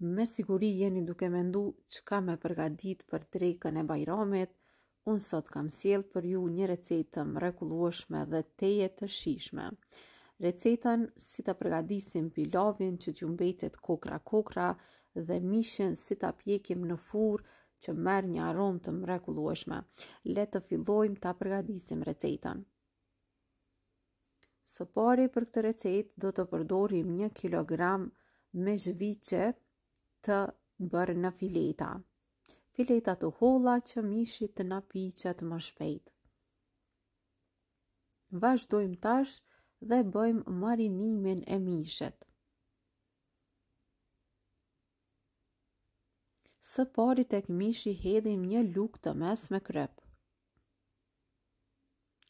me siguri jeni duke mendu që ka me përgadit për drejkën e bajramit, unë sot kam siel për ju një recetë të mrekulluashme dhe teje të shishme. Recetën si të përgadisim pilavin që t'ju mbetet kokra-kokra dhe mishin si të pjekim në furë që merë një arom të mrekulluashme. Le të fillojmë të përgadisim recetën. Së pari për këtë recetë do të përdorim një kilogram me zhviqe të bërë në fileta. Fileta të holla që mishit të napiqet më shpejt. Vashdojmë tash dhe bëjmë marinimin e mishet. Së pari tek mishi hedhim një luk të mes me kryp.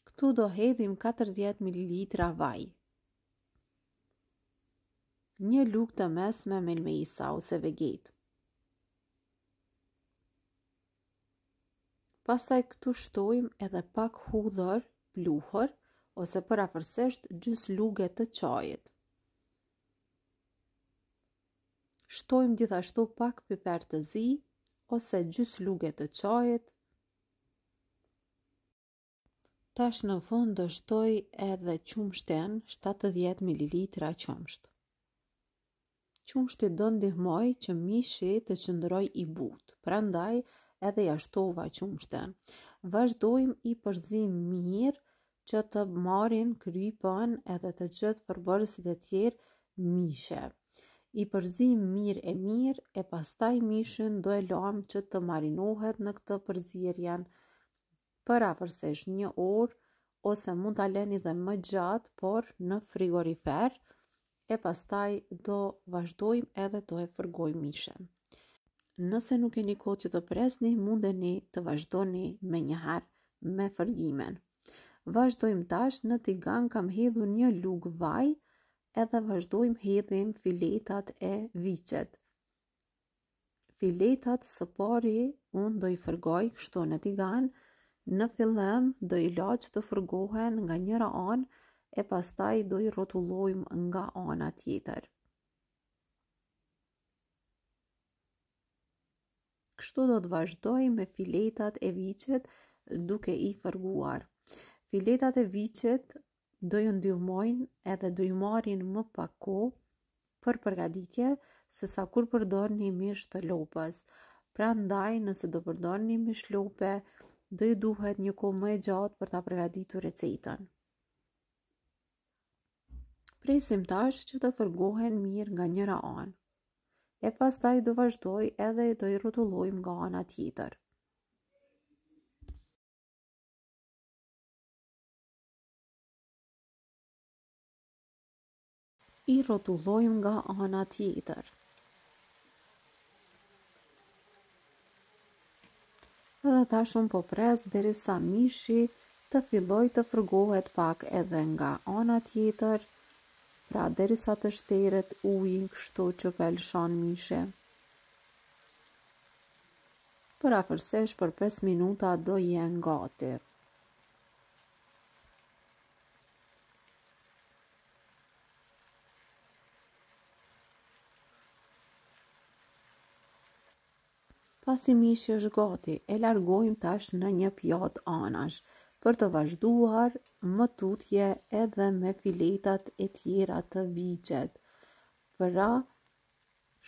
Këtu do hedhim 40 ml vaj një lukë të mes me sa ose vegejt. Pasaj këtu shtojmë edhe pak hudhër, pluhër, ose për afërsesht gjys luge të qajit. Shtojmë gjithashtu pak piper të zi, ose gjys luge të qajit. Tash në fund do shtoj edhe qumshten 70 ml qumsht qumshti do ndihmoj që mishi të qëndroj i butë, pra ndaj edhe jashtova qumshten. Vëzhtdojmë i përzim mirë që të marin krypën edhe të gjithë përbërësit e tjerë mishë. I përzim mirë e mirë e pastaj mishën do e lomë që të marinohet në këtë përzirjen për a përsesh një orë ose mund të aleni dhe më gjatë por në frigorifer e pastaj do vazhdojmë edhe do e fërgojmë mishën. Nëse nuk e një kohë që të presni, mundeni të vazhdojni me njëherë me fërgjimen. Vazhdojmë tash në tigan kam hedhu një lug vaj edhe vazhdojmë hedhim filetat e vichet. Filetat së pari unë do i fërgoj kështu në tigan, në fillem do i loqë të fërgohen nga njëra anë, e pastaj do i rrotullojmë nga ana tjetër. Kështu do të vazhdojmë me filetat e viçet duke i fërguar. Filetat e viçet do ju ndihmojnë edhe do ju marrin më pak kohë për përgatitje se sa kur përdorni mish të lopës. Prandaj nëse do përdorni mish lope, do ju duhet një kohë më e gjatë për ta përgatitur recetën presim tash që të fërgohen mirë nga njëra anë. E pas taj do vazhdoj edhe do i rotullojmë nga anë tjetër. I rotullojmë nga anë tjetër. Edhe tash unë po dheri derisa mishi të filloj të fërgohet pak edhe nga anë tjetër, pra derisa të shteret uji kështu që pelshon mishe. Për fërsesh për 5 minuta do jenë gati. Pasi mishi është gati, e largojmë tash në një pjatë anash për të vazhduar më tutje edhe me filetat e tjera të vijqet. Përra,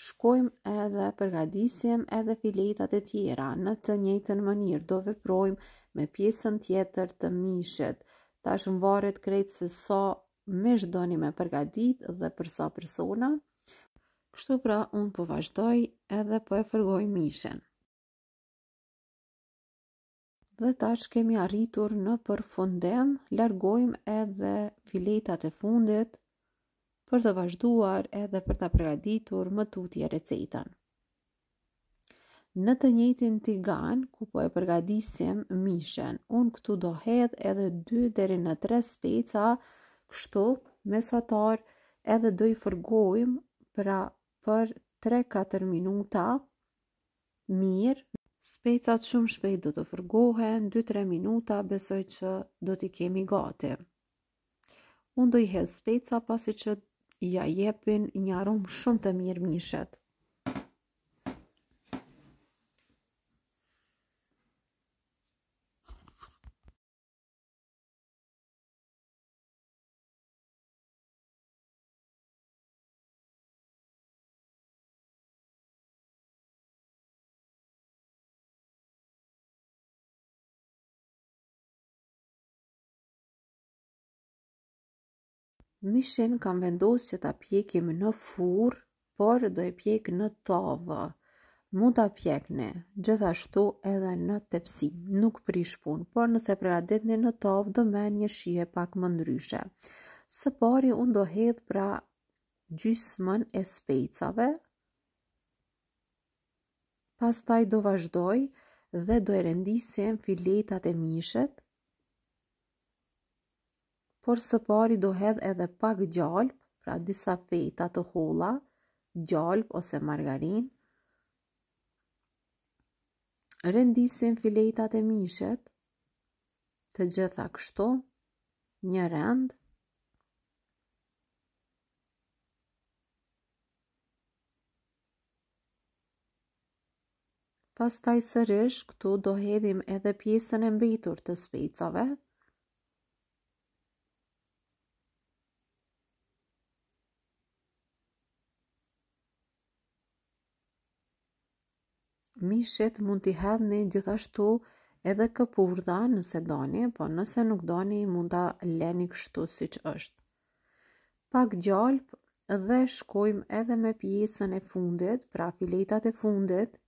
shkojmë edhe përgadisim edhe filetat e tjera në të njëtën mënirë, do veprojmë me pjesën tjetër të mishet. Ta shumë varet krejt se sa so me shdoni me përgadit dhe përsa persona. Kështu pra, unë po vazhdoj edhe po e fërgoj mishen dhe tash kemi arritur në përfundem, largojmë edhe filetat e fundit për të vazhduar edhe për të pregaditur më tutje recetën. Në të njëtin tigan, ku po e përgadisim mishen, unë këtu do hedh edhe 2 deri në 3 speca, kështu, mesatar, edhe do i fërgojmë pra për 3-4 minuta, mirë, Specat shumë shpejt do të fërgohen, 2-3 minuta besoj që do t'i kemi gati. Unë do i hedhë speca pasi që ja jepin një aromë shumë të mirë mishet. Mishin kam vendosë që ta pjekim në furë, por do e pjek në tavë. Mu ta pjekne, gjithashtu edhe në tepsi, nuk prish punë, por nëse pregatitni në tavë, do me një shihe pak më ndryshe. Së pari, unë do hedhë pra gjysmën e spejcave, pas taj do vazhdoj dhe do e rendisim filetat e mishet, por së pari do hedh edhe pak gjalp, pra disa feta të hula, gjalp ose margarin. Rendisim filetat e mishet, të gjitha kështu, një rend. Pastaj sërish, këtu do hedhim edhe pjesën e mbetur të spejcave. mishet mund t'i hedhni gjithashtu edhe këpurdha nëse doni, po nëse nuk doni mund t'a leni kështu si që është. Pak gjalp dhe shkojmë edhe me pjesën e fundit, pra filetat e fundit.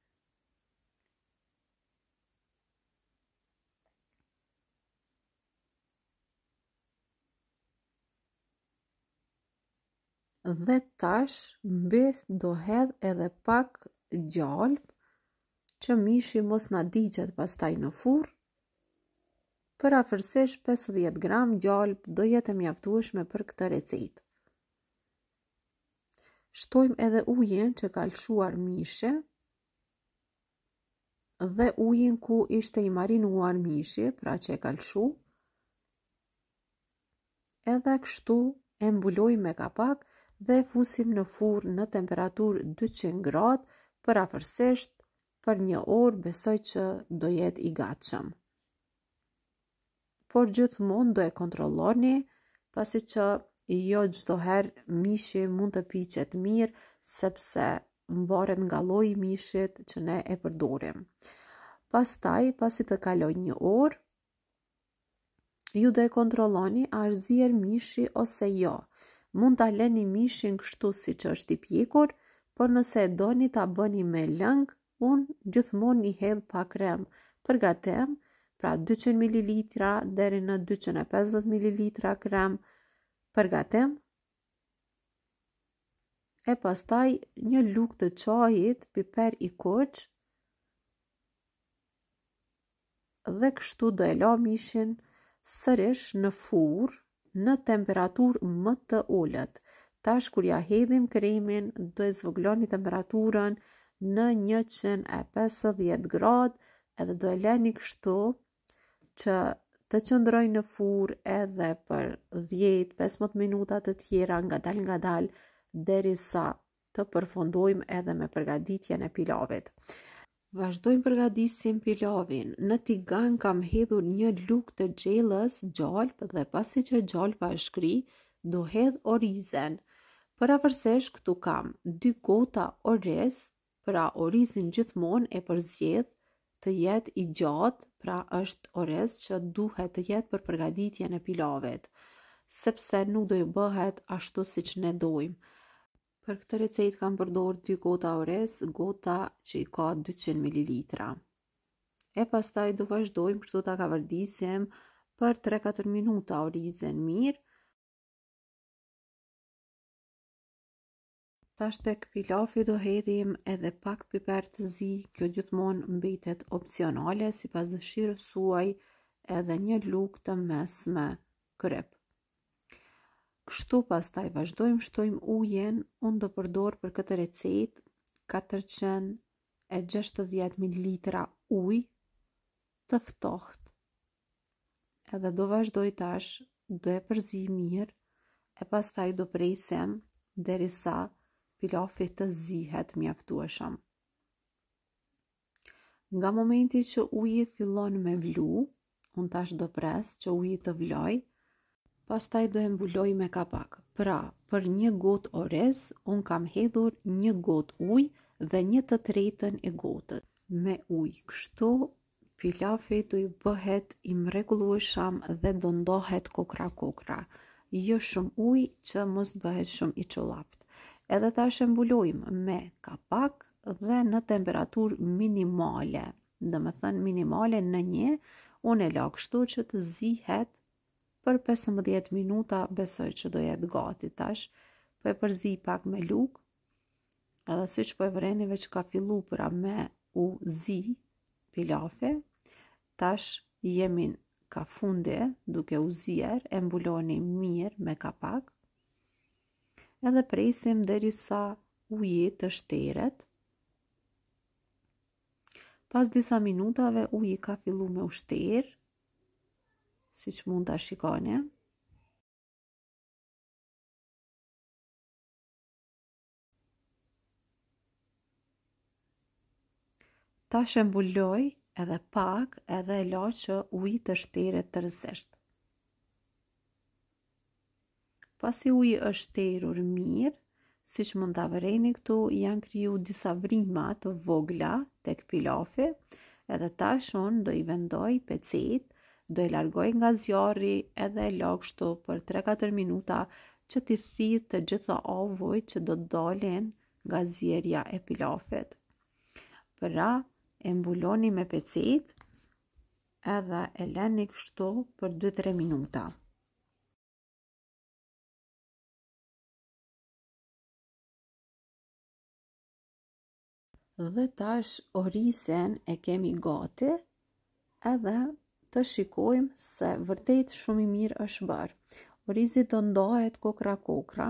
Dhe tash mbes do hedh edhe pak gjalp që mishi mos në digjet pas taj në furë. Për afërsesh 50 gram gjallë do jetë mjaftueshme për këtë recetë. Shtojmë edhe ujin që ka lëshuar mishë dhe ujin ku ishte i marinuar mishë, pra që e ka lëshu. Edhe kështu e mbuloj me kapak dhe fusim në fur në temperatur 200 gradë për afërsesht për një orë besoj që do jetë i gatshëm. Por gjithmonë do e kontrolloni, pasi që jo gjdo herë mishi mund të piqet mirë, sepse mbaret nga loj mishit që ne e përdorim. Pastaj, pasi të kaloj një orë, ju do e kontrolloni a rëzir mishi ose jo. Mund të leni mishin kështu si që është i pjekur, por nëse do doni të bëni me lëngë, un gjithmonë i hedh pa krem për pra 200 ml deri në 250 ml krem për E pastaj një lugë të çajit, piper i koç dhe kështu do e la mishin sërish në fur në temperatur më të ullët. Tash kur ja hedhim kremin, do e zvogloni temperaturën në 150 grad edhe do e leni kështu që të qëndroj në fur edhe për 10-15 minutat të tjera nga dal nga dal deri sa të përfundojmë edhe me përgaditjen e pilavit. Vazhdojmë përgadisim pilavin. Në tigan kam hedhur një luk të gjelës gjalp dhe pasi që gjalp a shkri, do hedh orizen. Për afërsesh këtu kam dy gota orez, pra orizin gjithmon e përzjedh të jet i gjat, pra është orez që duhet të jet për përgaditje në pilavet, sepse nuk dojë bëhet ashtu si që ne dojmë. Për këtë recet kam përdojrë dy gota orez, gota që i ka 200 ml. E pastaj do vazhdojmë kështu ta kavardisim për 3-4 minuta orizin mirë, Tash tek pilafi do hedhim edhe pak piper të zi, kjo gjithmonë mbetet opcionale si pas dëshirë suaj edhe një luk të mes me kryp. Kështu pas taj vazhdojmë shtojmë ujen, unë do përdor për këtë recet 460 ml uj të ftoht. Edhe do vazhdoj tash do e përzi mirë e pas taj do prejsem derisa risa pilafit të zihet mjaftueshëm. Nga momenti që uji fillon me vlu, unë tash do pres që uji të vloj, pastaj do e mbuloj me kapak. Pra, për një gotë orez, unë kam hedhur një gotë uj dhe një të tretën e gotët. Me uj, kështu pilafi të i bëhet i mrekulueshëm dhe do ndohet kokra-kokra. Jo shumë uj që mos bëhet shumë i qëlaft edhe ta shëmbullojmë me kapak dhe në temperatur minimale, dhe me thënë minimale në një, unë e lakë shtu që të zihet për 15 minuta besoj që do jetë gati tash, për po e përzi pak me lukë, edhe si që për po e vrenive që ka fillu pra me u zi pilafe, tash jemi ka funde duke u zier, e mbuloni mirë me kapak, edhe presim dhe risa të shteret. Pas disa minutave uji ka fillu me u shterë, si që mund të shikojnë. Ta shembulloj edhe pak edhe e loqë ujë të shteret të rësishtë pasi uji është terur mirë, si që mund të avëreni këtu, janë kryu disa vrima të vogla të pilafi, edhe ta shonë do i vendoj pecit, do i largoj nga zjarri edhe e lokshtu për 3-4 minuta që të thitë të gjitha ovoj që do të dolin nga zjerja e pilofit. Pra, e mbuloni me pecit edhe e leni kështu për 2-3 minuta. dhe tash orisen e kemi gati edhe të shikojmë se vërtet shumë i mirë është bërë. Orizi të ndohet kokra kokra,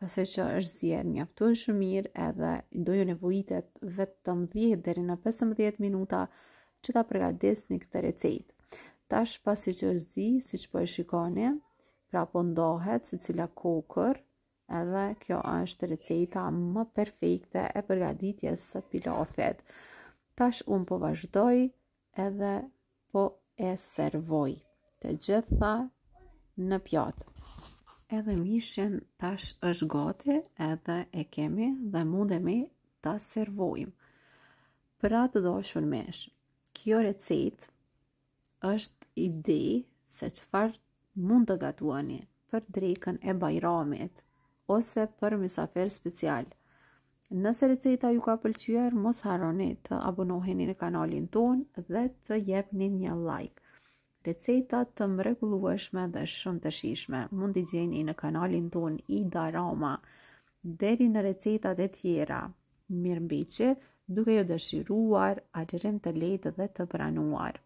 pëse që është zjerë mjaftu e shumë mirë edhe dojë nevojitet vetëm 10 dheri në 15 minuta që ta pregades një këtë recetë. Tash pasi që është zi, si që po e shikoni, pra po ndohet se cila kokër, edhe kjo është receta më perfekte e përgatitjes së pilafet Tash un po vazhdoj edhe po e servoj të gjitha në pjatë. Edhe mishin tash është gati edhe e kemi dhe mundemi ta servojmë. Për atë doshun mesh, kjo recetë është ide se qëfar mund të gatuani për drekën e bajramit ose për mysafer special. Nëse receta ju ka pëlqyer, mos harroni të abonoheni në kanalin ton dhe të jepni një like. Receta të mrekullueshme dhe shumë të shishme mund t'i gjeni në kanalin ton i Darama. Deri në recetat e tjera, mirë mbiqe, duke ju dëshiruar, agjerim të lejtë dhe të pranuar.